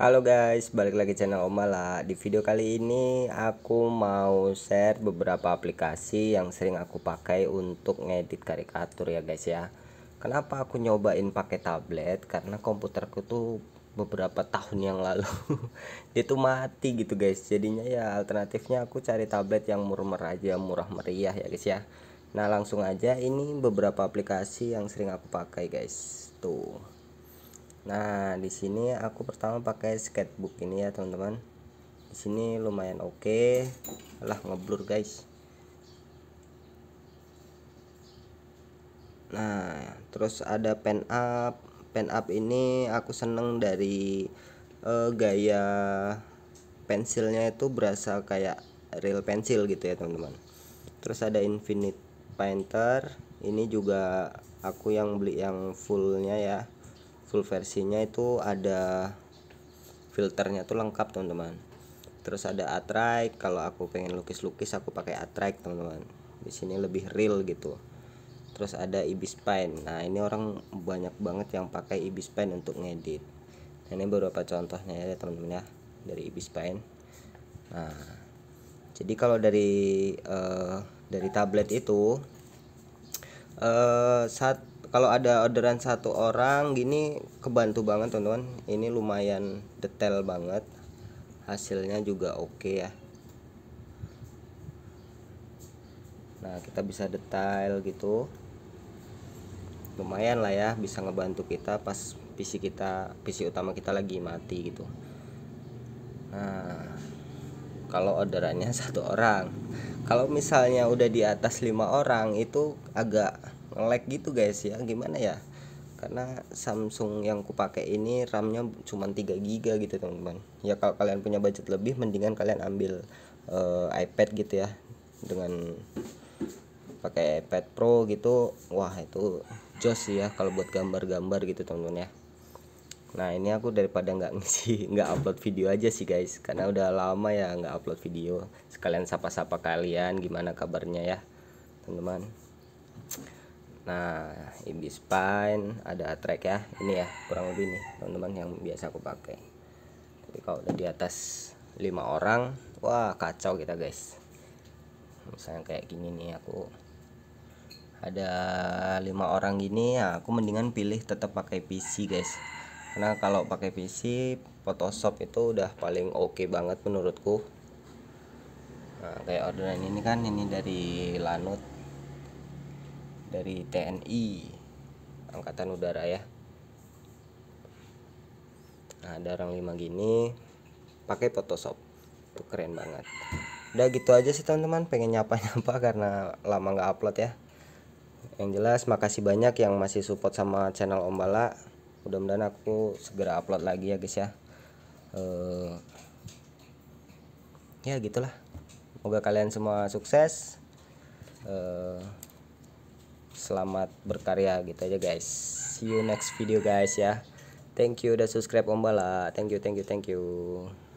Halo guys, balik lagi channel Omala. Di video kali ini aku mau share beberapa aplikasi yang sering aku pakai untuk ngedit karikatur ya guys ya. Kenapa aku nyobain pakai tablet? Karena komputerku tuh beberapa tahun yang lalu dia tuh mati gitu guys. Jadinya ya alternatifnya aku cari tablet yang murah aja, murah meriah ya guys ya. Nah, langsung aja ini beberapa aplikasi yang sering aku pakai guys. Tuh nah di sini aku pertama pakai sketchbook ini ya teman-teman di sini lumayan oke okay. lah ngeblur guys nah terus ada pen up pen up ini aku seneng dari uh, gaya pensilnya itu berasa kayak real pensil gitu ya teman-teman terus ada infinite painter ini juga aku yang beli yang fullnya ya full versinya itu ada filternya tuh lengkap teman-teman terus ada Attract kalau aku pengen lukis-lukis aku pakai Attract teman-teman di sini lebih real gitu terus ada ibis paint nah ini orang banyak banget yang pakai ibis paint untuk ngedit nah, ini beberapa contohnya ya teman-teman ya dari ibis paint nah jadi kalau dari uh, dari tablet itu uh, saat kalau ada orderan satu orang gini kebantu banget teman-teman ini lumayan detail banget hasilnya juga oke okay ya nah kita bisa detail gitu lumayan lah ya bisa ngebantu kita pas PC kita PC utama kita lagi mati gitu nah kalau orderannya satu orang kalau misalnya udah di atas lima orang itu agak lag gitu guys ya gimana ya karena Samsung yang kupakai ini RAM-nya cuma 3 GB gitu teman-teman ya kalau kalian punya budget lebih mendingan kalian ambil uh, iPad gitu ya dengan pakai iPad Pro gitu wah itu jos ya kalau buat gambar-gambar gitu teman-teman ya nah ini aku daripada nggak ngisi nggak upload video aja sih guys karena udah lama ya nggak upload video sekalian sapa-sapa kalian gimana kabarnya ya teman-teman nah ini spine ada track ya ini ya kurang lebih nih teman-teman yang biasa aku pakai tapi kalau udah di atas lima orang wah kacau kita guys misalnya kayak gini nih aku ada lima orang gini ya aku mendingan pilih tetap pakai PC guys karena kalau pakai PC Photoshop itu udah paling oke okay banget menurutku nah, kayak orderan ini kan ini dari Lanut dari TNI Angkatan Udara ya nah orang lima gini pakai Photoshop itu keren banget udah gitu aja sih teman-teman pengen nyapa-nyapa karena lama nggak upload ya yang jelas makasih banyak yang masih support sama channel Om Bala mudah-mudahan aku segera upload lagi ya guys ya uh, ya gitulah semoga kalian semua sukses uh, selamat berkarya gitu aja guys see you next video guys ya thank you udah subscribe om bala thank you thank you thank you